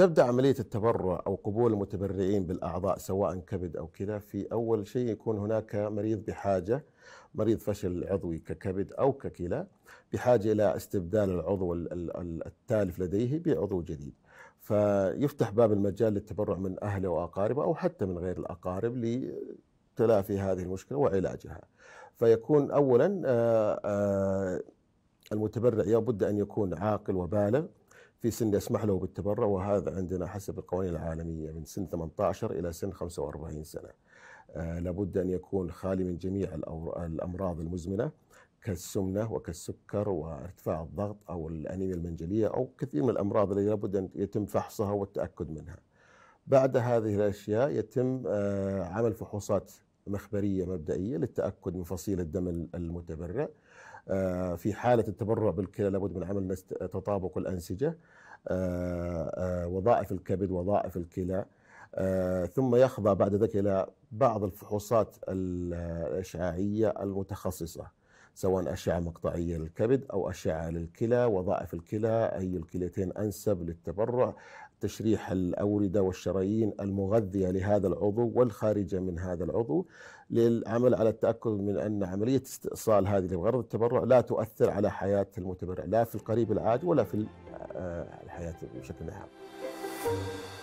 تبدا عمليه التبرع او قبول المتبرعين بالاعضاء سواء كبد او كلى في اول شيء يكون هناك مريض بحاجه مريض فشل عضوي ككبد او ككلى بحاجه الى استبدال العضو التالف لديه بعضو جديد فيفتح باب المجال للتبرع من اهله واقاربه او حتى من غير الاقارب لتلافي هذه المشكله وعلاجها فيكون اولا آه، آه، المتبرع لابد ان يكون عاقل وبالغ في سن يسمح له بالتبرع وهذا عندنا حسب القوانين العالمية من سن 18 إلى سن 45 سنة آه، لابد أن يكون خالي من جميع الأمراض المزمنة كالسمنة وكالسكر وارتفاع الضغط أو الأنيميا المنجلية أو كثير من الأمراض التي لابد أن يتم فحصها والتأكد منها بعد هذه الأشياء يتم آه، عمل فحوصات مخبرية مبدئية للتأكد من فصيل الدم المتبرع آه، في حالة التبرع بالكلى لابد من عمل تطابق الأنسجة آه، آه، وظائف الكبد وظائف الكلى ثم يخضع بعد ذلك إلى بعض الفحوصات الإشعاعية المتخصصة سواء أشعة مقطعية للكبد أو أشعة للكلى وظائف الكلى أي الكليتين أنسب للتبرع تشريح الأوردة والشرايين المغذية لهذا العضو والخارجة من هذا العضو للعمل على التأكد من أن عملية استئصال هذه بغرض التبرع لا تؤثر على حياة المتبرع لا في القريب العاجل ولا في آه، الحياة بشكل عام.